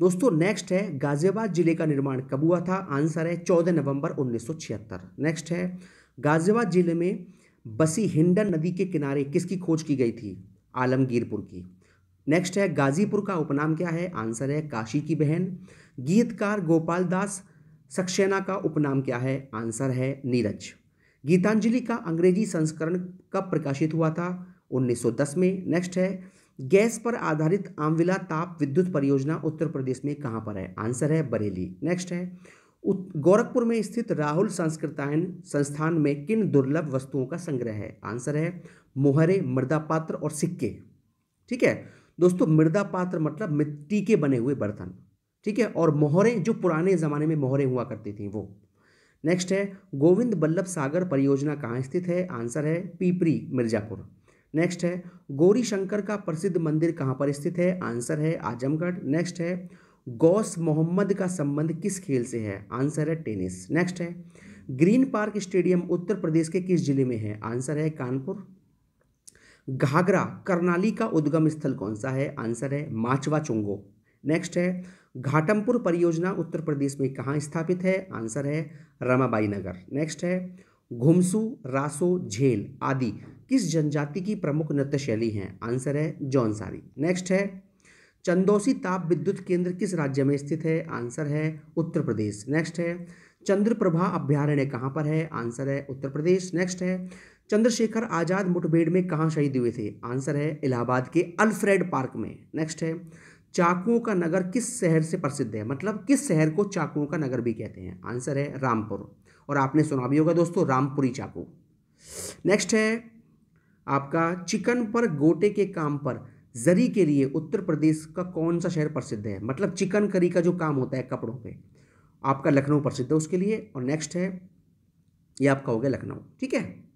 दोस्तों नेक्स्ट है गाजियाबाद जिले का निर्माण कब हुआ था आंसर है चौदह नवंबर 1976 नेक्स्ट है गाजियाबाद जिले में बसी हिंडन नदी के किनारे किसकी खोज की गई थी आलमगीरपुर की नेक्स्ट है गाजीपुर का उपनाम क्या है आंसर है काशी की बहन गीतकार गोपाल दास सक्सेना का उपनाम क्या है आंसर है नीरज गीतांजलि का अंग्रेजी संस्करण कब प्रकाशित हुआ था 1910 में नेक्स्ट है गैस पर आधारित आमविला ताप विद्युत परियोजना उत्तर प्रदेश में कहाँ पर है आंसर है बरेली नेक्स्ट है गोरखपुर में स्थित राहुल संस्कृतायन संस्थान में किन दुर्लभ वस्तुओं का संग्रह है आंसर है मोहरे मृदा पात्र और सिक्के ठीक है दोस्तों मृदा पात्र मतलब मिट्टी के बने हुए बर्तन ठीक है और मोहरे जो पुराने ज़माने में मोहरे हुआ करती थी वो नेक्स्ट है गोविंद बल्लभ सागर परियोजना कहाँ स्थित है आंसर है पीपरी मिर्जापुर नेक्स्ट है गौरी शंकर का प्रसिद्ध मंदिर कहाँ पर स्थित है आंसर है आजमगढ़ नेक्स्ट है गौस मोहम्मद का संबंध किस खेल से है आंसर है टेनिस नेक्स्ट है Green Park stadium Uttar Pradesh के किस जिले में है आंसर है कानपुर घाघरा करनाली का उद्गम स्थल कौन सा है आंसर है माचवा चुंगो नेक्स्ट है घाटमपुर परियोजना उत्तर प्रदेश में कहाँ स्थापित है आंसर है रमाबाई नगर नेक्स्ट है घुमसू रासो झेल आदि किस जनजाति की प्रमुख नृत्य शैली है आंसर है जौनसारी नेक्स्ट है चंदौसी ताप विद्युत केंद्र किस राज्य में स्थित है आंसर है उत्तर प्रदेश नेक्स्ट है चंद्रप्रभा अभ्यारण्य कहाँ पर है आंसर है उत्तर प्रदेश नेक्स्ट है चंद्रशेखर आज़ाद मुठभेड़ में कहाँ शहीद हुए थे आंसर है इलाहाबाद के अल्फ्रेड पार्क में नेक्स्ट है चाकुओं का नगर किस शहर से प्रसिद्ध है मतलब किस शहर को चाकुओं का नगर भी कहते हैं आंसर है रामपुर और आपने सुना भी होगा दोस्तों रामपुरी चाकू नेक्स्ट है आपका चिकन पर गोटे के काम पर जरी के लिए उत्तर प्रदेश का कौन सा शहर प्रसिद्ध है मतलब चिकन करी का जो काम होता है कपड़ों पे आपका लखनऊ प्रसिद्ध है उसके लिए और नेक्स्ट है ये आपका हो गया लखनऊ ठीक है